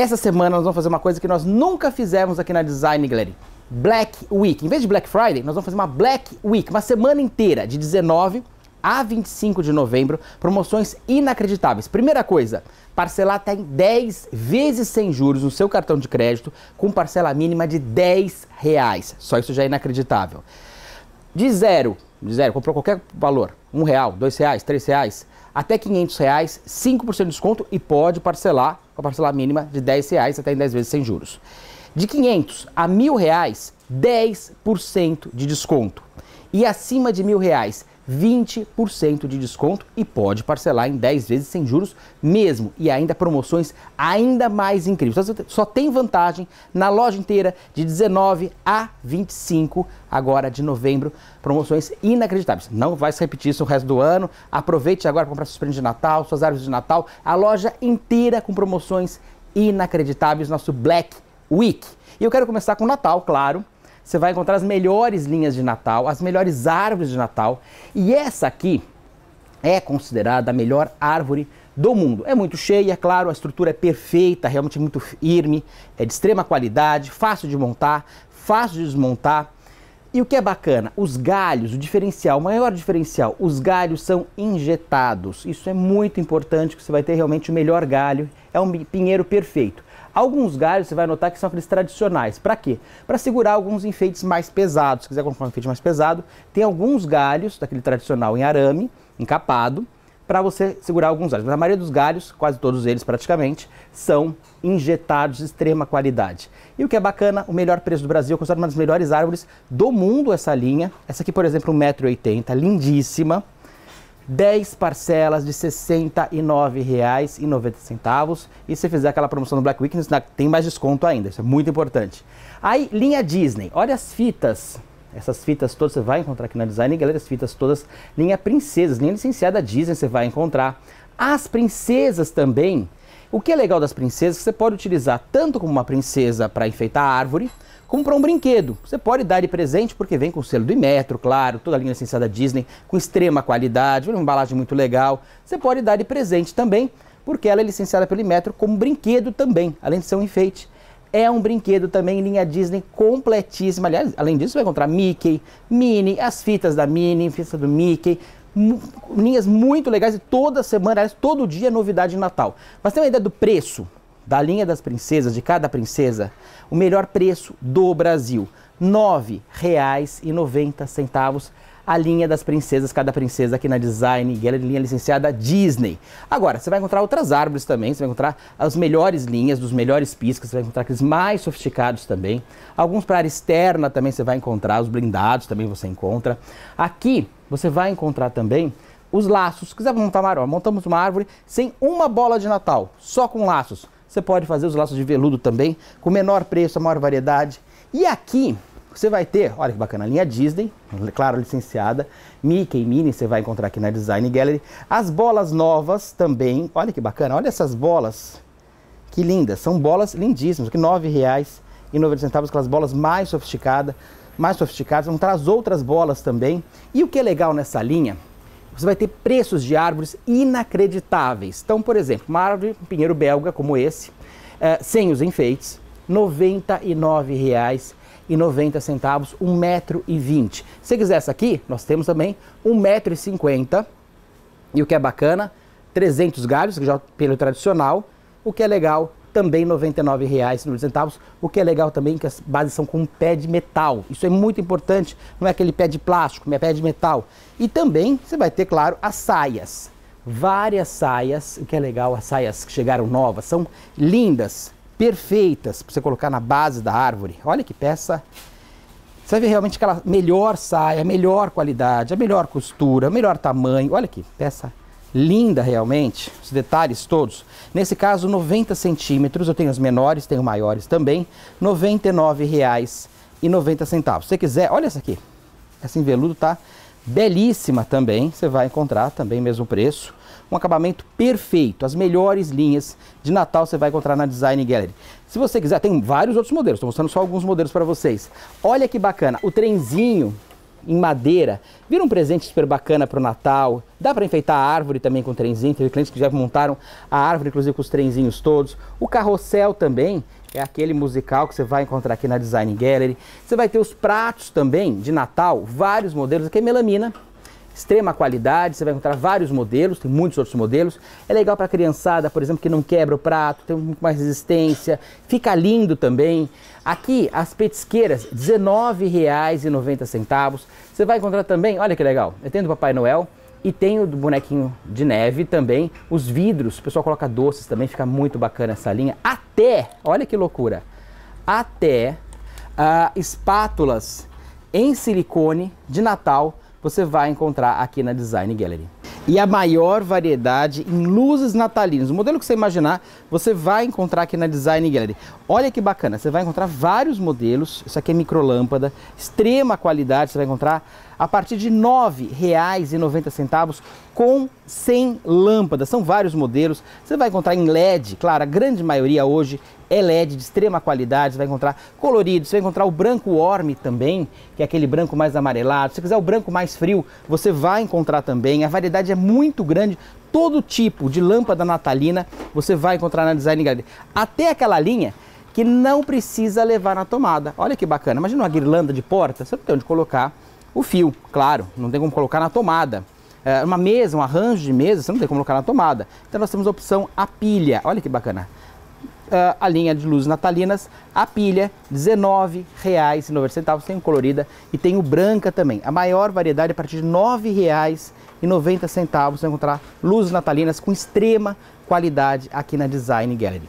Essa semana nós vamos fazer uma coisa que nós nunca fizemos aqui na Design Gallery. Black Week. Em vez de Black Friday, nós vamos fazer uma Black Week, uma semana inteira, de 19 a 25 de novembro, promoções inacreditáveis. Primeira coisa, parcelar até tá em 10 vezes sem juros no seu cartão de crédito com parcela mínima de 10 reais. Só isso já é inacreditável. De zero, de zero, comprou qualquer valor, um real, dois reais, três reais, até 500 reais, 5% de desconto e pode parcelar com a parcela mínima de 10 reais até em 10 vezes sem juros. De 500 a 1.000 reais, 10% de desconto. E acima de 1.000 reais, 20% de desconto e pode parcelar em 10 vezes sem juros mesmo. E ainda promoções ainda mais incríveis. Só, tem vantagem na loja inteira de 19 a 25 agora de novembro. Promoções inacreditáveis. Não vai se repetir isso o resto do ano. Aproveite agora para comprar seus prêmios de Natal, suas árvores de Natal. A loja inteira com promoções inacreditáveis. Nosso Black Week. E eu quero começar com o Natal, claro você vai encontrar as melhores linhas de Natal, as melhores árvores de Natal. E essa aqui é considerada a melhor árvore do mundo. É muito cheia, é claro, a estrutura é perfeita, realmente muito firme, é de extrema qualidade, fácil de montar, fácil de desmontar. E o que é bacana, os galhos, o diferencial, o maior diferencial, os galhos são injetados. Isso é muito importante, que você vai ter realmente o melhor galho, é um pinheiro perfeito. Alguns galhos você vai notar que são aqueles tradicionais. Para quê? Para segurar alguns enfeites mais pesados. Se quiser comprar um enfeite mais pesado, tem alguns galhos, daquele tradicional em arame, encapado, para você segurar alguns galhos. Mas a maioria dos galhos, quase todos eles praticamente, são injetados de extrema qualidade. E o que é bacana, o melhor preço do Brasil, considerado uma das melhores árvores do mundo essa linha. Essa aqui, por exemplo, 1,80m, lindíssima. 10 parcelas de R$ 69,90. E se fizer aquela promoção no Black Weekend, né, tem mais desconto ainda. Isso é muito importante. Aí, linha Disney. Olha as fitas. Essas fitas todas você vai encontrar aqui na Design Galera. As fitas todas, linha Princesas, linha licenciada Disney você vai encontrar. As princesas também. O que é legal das princesas, é você pode utilizar tanto como uma princesa para enfeitar a árvore, comprar um brinquedo. Você pode dar de presente porque vem com o selo do Imetro, claro, toda a linha licenciada Disney, com extrema qualidade, uma embalagem muito legal. Você pode dar de presente também porque ela é licenciada pelo Imetro como brinquedo também, além de ser um enfeite. É um brinquedo também em linha Disney completíssima. Aliás, além disso, você vai encontrar Mickey, Minnie, as fitas da Minnie, fita do Mickey, linhas muito legais e toda semana, aliás, todo dia novidade de Natal. Mas tem uma ideia do preço? da linha das princesas, de cada princesa, o melhor preço do Brasil. R$ 9,90 a linha das princesas, cada princesa aqui na Design Gallery, linha licenciada Disney. Agora, você vai encontrar outras árvores também, você vai encontrar as melhores linhas, dos melhores piscas, você vai encontrar aqueles mais sofisticados também. Alguns para área externa também você vai encontrar, os blindados também você encontra. Aqui você vai encontrar também os laços. Se quiser montar uma árvore, montamos uma árvore sem uma bola de Natal, só com laços. Você pode fazer os laços de veludo também, com menor preço, a maior variedade. E aqui você vai ter, olha que bacana, a linha Disney, claro, licenciada, Mickey, Minnie, você vai encontrar aqui na Design Gallery. As bolas novas também, olha que bacana, olha essas bolas, que lindas, são bolas lindíssimas, que R$ 9,90, aquelas bolas mais sofisticadas, mais sofisticadas, vão trazer outras bolas também. E o que é legal nessa linha você vai ter preços de árvores inacreditáveis. Então, por exemplo, uma árvore, um pinheiro belga como esse, é, sem os enfeites, R$ 99,90. e 90 centavos, 1,20 metro. E 20. Se quiser essa aqui, nós temos também 1,50 metro. E, e o que é bacana, 300 galhos, que já pelo tradicional. O que é legal, também R$ 99,00, o que é legal também que as bases são com um pé de metal. Isso é muito importante, não é aquele pé de plástico, é pé de metal. E também você vai ter, claro, as saias. Várias saias, o que é legal, as saias que chegaram novas, são lindas, perfeitas para você colocar na base da árvore. Olha que peça você vai ver realmente aquela melhor saia, melhor qualidade, a melhor costura, melhor tamanho. Olha aqui, peça linda realmente, os detalhes todos. Nesse caso, 90 centímetros, eu tenho os menores, tenho maiores também, R$ 99,90. Se você quiser, olha essa aqui, essa em veludo tá belíssima também, você vai encontrar também mesmo preço. Um acabamento perfeito, as melhores linhas de Natal você vai encontrar na Design Gallery. Se você quiser, tem vários outros modelos, estou mostrando só alguns modelos para vocês. Olha que bacana, o trenzinho em madeira. Vira um presente super bacana para o Natal. Dá para enfeitar a árvore também com trenzinho. Teve clientes que já montaram a árvore, inclusive com os trenzinhos todos. O carrossel também é aquele musical que você vai encontrar aqui na Design Gallery. Você vai ter os pratos também de Natal, vários modelos. Aqui é melamina, extrema qualidade, você vai encontrar vários modelos, tem muitos outros modelos. É legal para criançada, por exemplo, que não quebra o prato, tem muito mais resistência, fica lindo também. Aqui as petisqueiras, R$19,90. Você vai encontrar também, olha que legal, eu tenho do Papai Noel, e tenho o do bonequinho de neve também, os vidros, o pessoal coloca doces também, fica muito bacana essa linha. Até, olha que loucura, até ah, espátulas em silicone de Natal você vai encontrar aqui na Design Gallery. E a maior variedade em luzes natalinas. O modelo que você imaginar, você vai encontrar aqui na Design Gallery. Olha que bacana, você vai encontrar vários modelos. Isso aqui é microlâmpada, extrema qualidade, você vai encontrar a partir de R$ 9,90 com 100 lâmpadas. São vários modelos. Você vai encontrar em LED, claro, a grande maioria hoje é LED de extrema qualidade, você vai encontrar colorido, você vai encontrar o branco orme também, que é aquele branco mais amarelado. Se quiser o branco mais frio, você vai encontrar também. A variedade é muito grande, todo tipo de lâmpada natalina você vai encontrar na Design Garden. Até aquela linha que não precisa levar na tomada. Olha que bacana, imagina uma guirlanda de porta, você não tem onde colocar o fio, claro, não tem como colocar na tomada é, uma mesa, um arranjo de mesa, você não tem como colocar na tomada. Então nós temos a opção a pilha. Olha que bacana. Ah, a linha de luzes natalinas, a pilha R$19,90, tem colorida e tem o branca também. A maior variedade é a partir de R$9,90 você vai encontrar luzes natalinas com extrema qualidade aqui na Design Gallery.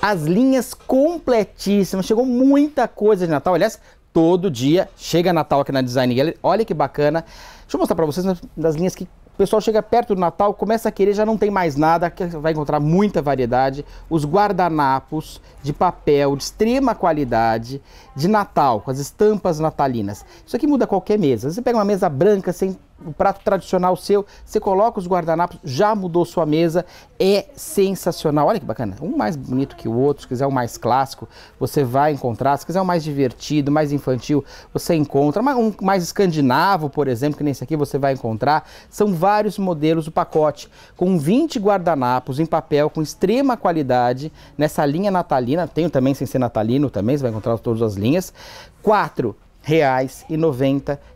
As linhas completíssimas, chegou muita coisa de Natal, aliás, todo dia chega Natal aqui na Design Gallery, olha que bacana. Deixa eu mostrar para vocês das linhas que pessoal chega perto do Natal, começa a querer, já não tem mais nada, vai encontrar muita variedade. Os guardanapos de papel de extrema qualidade de Natal, com as estampas natalinas. Isso aqui muda qualquer mesa. Você pega uma mesa branca sem o prato tradicional seu, você coloca os guardanapos, já mudou sua mesa, é sensacional. Olha que bacana, um mais bonito que o outro, se quiser um mais clássico, você vai encontrar, se quiser um mais divertido, mais infantil, você encontra, um mais escandinavo, por exemplo, que nem esse aqui você vai encontrar. São vários modelos o pacote, com 20 guardanapos em papel com extrema qualidade, nessa linha natalina, tenho também sem ser natalino também, você vai encontrar todas as linhas. Quatro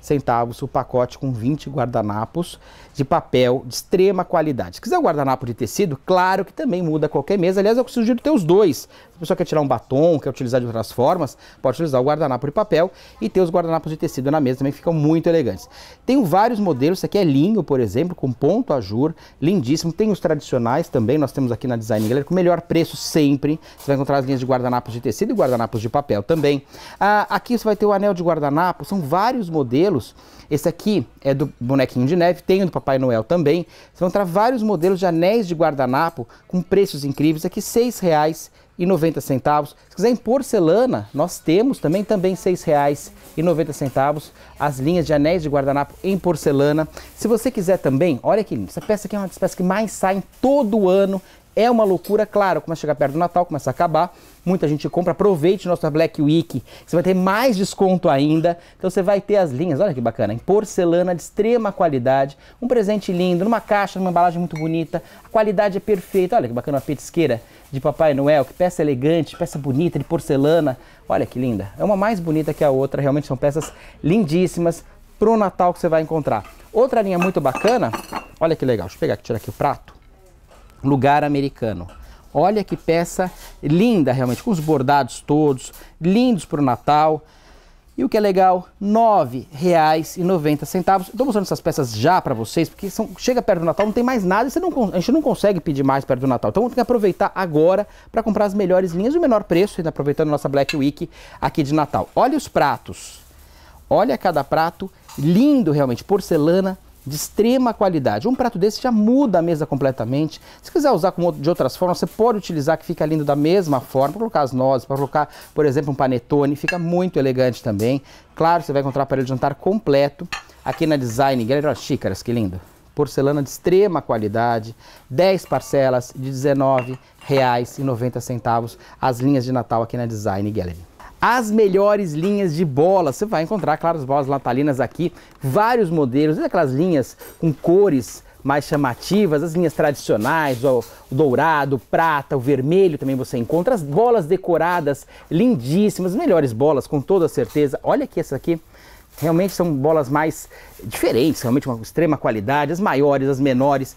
centavos o pacote com 20 guardanapos de papel de extrema qualidade. Se quiser um guardanapo de tecido, claro que também muda qualquer mesa. Aliás, eu sugiro ter os dois. Se a pessoa quer tirar um batom, quer utilizar de outras formas, pode utilizar o guardanapo de papel e ter os guardanapos de tecido na mesa também, ficam muito elegantes. Tem vários modelos, esse aqui é linho, por exemplo, com ponto ajur, lindíssimo. Tem os tradicionais também, nós temos aqui na Design Galera, com o melhor preço sempre. Você vai encontrar as linhas de guardanapos de tecido e guardanapos de papel também. Ah, aqui você vai ter o anel de guardanapo, são vários modelos. Esse aqui é do bonequinho de neve, tem o do Papai Noel também. Você vai encontrar vários modelos de anéis de guardanapo com preços incríveis. Aqui R$ 6,90. Se quiser em porcelana, nós temos também, também R$ 6,90 as linhas de anéis de guardanapo em porcelana. Se você quiser também, olha que lindo, essa peça aqui é uma das peças que mais saem todo ano é uma loucura, claro, começa a chegar perto do Natal, começa a acabar, muita gente compra, aproveite nossa Black Week, você vai ter mais desconto ainda, então você vai ter as linhas, olha que bacana, em porcelana de extrema qualidade, um presente lindo, numa caixa, numa embalagem muito bonita, a qualidade é perfeita, olha que bacana, uma petisqueira de Papai Noel, que peça elegante, peça bonita, de porcelana, olha que linda, é uma mais bonita que a outra, realmente são peças lindíssimas pro Natal que você vai encontrar. Outra linha muito bacana, olha que legal, deixa eu pegar aqui, tirar aqui o prato, lugar americano. Olha que peça linda realmente, com os bordados todos, lindos para o Natal. E o que é legal, R$ 9,90. Estou mostrando essas peças já para vocês, porque são, chega perto do Natal, não tem mais nada, e não, a gente não consegue pedir mais perto do Natal. Então tem que aproveitar agora para comprar as melhores linhas e o menor preço, ainda aproveitando nossa Black Week aqui de Natal. Olha os pratos. Olha cada prato, lindo realmente, porcelana, de extrema qualidade. Um prato desse já muda a mesa completamente. Se quiser usar de outras formas, você pode utilizar que fica lindo da mesma forma, para colocar as nozes, para colocar, por exemplo, um panetone, fica muito elegante também. Claro, você vai encontrar o aparelho de jantar completo aqui na Design Gallery. Olha, xícaras, que lindo. Porcelana de extrema qualidade, 10 parcelas de R$19,90 as linhas de Natal aqui na Design Gallery as melhores linhas de bola. Você vai encontrar, claro, as bolas natalinas aqui, vários modelos, é aquelas linhas com cores mais chamativas, as linhas tradicionais, o dourado, o prata, o vermelho também você encontra, as bolas decoradas lindíssimas, melhores bolas com toda certeza. Olha aqui essa aqui, realmente são bolas mais diferentes, realmente uma extrema qualidade, as maiores, as menores.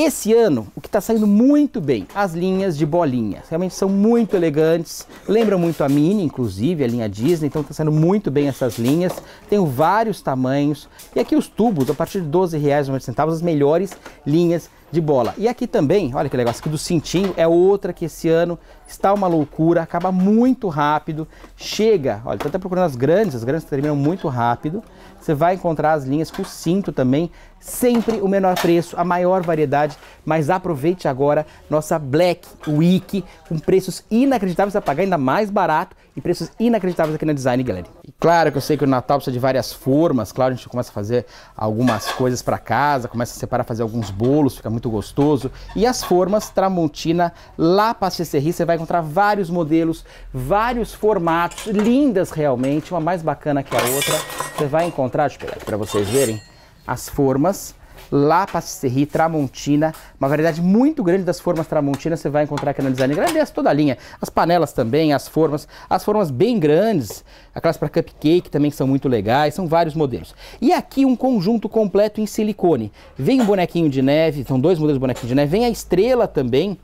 Esse ano, o que está saindo muito bem, as linhas de bolinha. Realmente são muito elegantes, lembram muito a Mini, inclusive, a linha Disney, então está saindo muito bem essas linhas. Tem vários tamanhos. E aqui os tubos, a partir de R$12,90, as melhores linhas de bola. E aqui também, olha que legal, essa aqui do cintinho é outra que esse ano está uma loucura, acaba muito rápido, chega, olha, estou até procurando as grandes, as grandes terminam muito rápido, você vai encontrar as linhas com cinto também, sempre o menor preço, a maior variedade, mas aproveite agora nossa Black Week com preços inacreditáveis a pagar, ainda mais barato e preços inacreditáveis aqui na Design Gallery. E claro que eu sei que o Natal precisa de várias formas, claro, a gente começa a fazer algumas coisas para casa, começa a separar, fazer alguns bolos, fica muito gostoso. E as formas Tramontina lá Pastisserie, você vai encontrar vários modelos, vários formatos, lindas realmente, uma mais bacana que a outra. Você vai encontrar para vocês verem as formas. Lá Pastisserie Tramontina, uma variedade muito grande das formas Tramontina você vai encontrar aqui na Design Grandes, toda a linha. As panelas também, as formas, as formas bem grandes, aquelas para cupcake também são muito legais, são vários modelos. E aqui um conjunto completo em silicone. Vem um bonequinho de neve, são dois modelos de bonequinho de neve, vem a estrela também,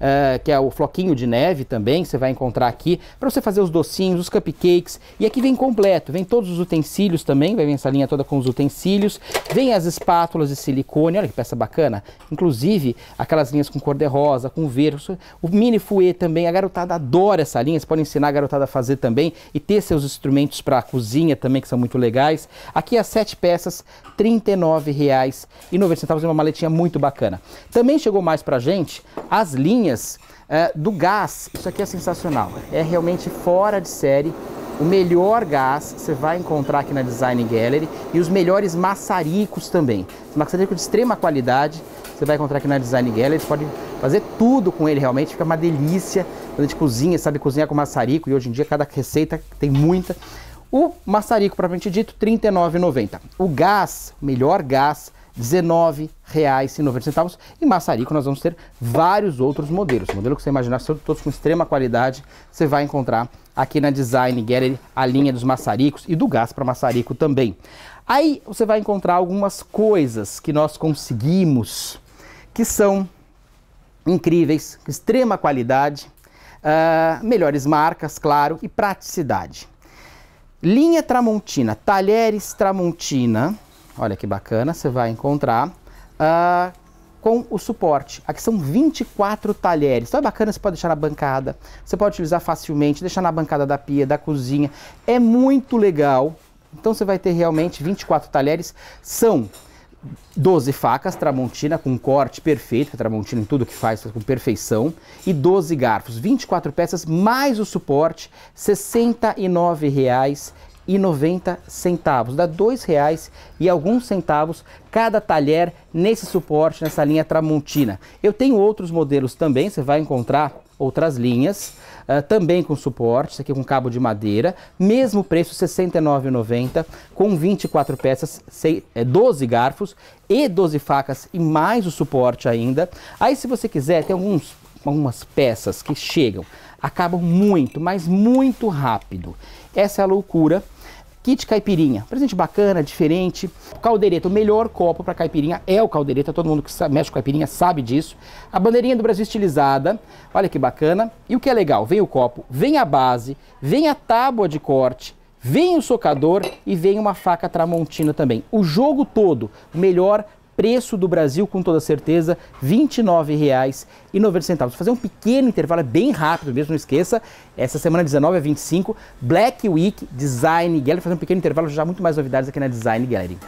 uh, que é o floquinho de neve também, você vai encontrar aqui, para você fazer os docinhos, os cupcakes. E aqui vem completo, vem todos os utensílios também, vai vir essa linha toda com os utensílios, vem as espátulas de silicone, olha que peça bacana. Inclusive, aquelas linhas com cor de rosa, com verde, o mini fouet também, a garotada adora essa linha, você pode ensinar a garotada a fazer também e ter seus instrumentos para cozinha também, que são muito legais. Aqui as sete peças, R$ 39,90, é uma maletinha muito bacana. Também chegou mais pra gente as linhas linhas uh, do gás. Isso aqui é sensacional. É realmente fora de série. O melhor gás você vai encontrar aqui na Design Gallery e os melhores maçaricos também. Maçarico de extrema qualidade você vai encontrar aqui na Design Gallery. Você pode fazer tudo com ele realmente, fica uma delícia. Quando a gente cozinha, sabe cozinhar com maçarico e hoje em dia cada receita tem muita. O maçarico, propriamente dito, R$ 39,90. O gás, melhor gás, R$19,90. Em massarico nós vamos ter vários outros modelos. O modelo que você imaginar, são todos com extrema qualidade, você vai encontrar aqui na Design Gallery a linha dos maçaricos e do gás para maçarico também. Aí você vai encontrar algumas coisas que nós conseguimos que são incríveis, extrema qualidade, uh, melhores marcas, claro, e praticidade. Linha Tramontina, talheres Tramontina, Olha que bacana, você vai encontrar uh, com o suporte. Aqui são 24 talheres. Então é bacana, você pode deixar na bancada, você pode utilizar facilmente, deixar na bancada da pia, da cozinha. É muito legal. Então você vai ter realmente 24 talheres. São 12 facas Tramontina com corte perfeito, Tramontina em tudo que faz com perfeição, e 12 garfos, 24 peças mais o suporte, R$ 69,00 centavos dá R$ reais e alguns centavos cada talher nesse suporte, nessa linha Tramontina. Eu tenho outros modelos também, você vai encontrar outras linhas, uh, também com suporte, isso aqui com cabo de madeira, mesmo preço R$ 69,90, com 24 peças, 6, 12 é, garfos e 12 facas e mais o suporte ainda. Aí se você quiser, tem alguns, algumas peças que chegam, acabam muito, mas muito rápido. Essa é a loucura Kit caipirinha, presente bacana, diferente. Caldeireta, o melhor copo para caipirinha é o caldeireta, todo mundo que sabe, mexe com caipirinha sabe disso. A bandeirinha do Brasil estilizada, olha que bacana. E o que é legal, vem o copo, vem a base, vem a tábua de corte, vem o socador e vem uma faca tramontina também. O jogo todo, melhor preço do Brasil com toda certeza, R$ 29,90. Vou fazer um pequeno intervalo, é bem rápido mesmo, não esqueça. Essa semana 19 a 25, Black Week Design Gallery. Vou fazer um pequeno intervalo, já muito mais novidades aqui na Design Gallery.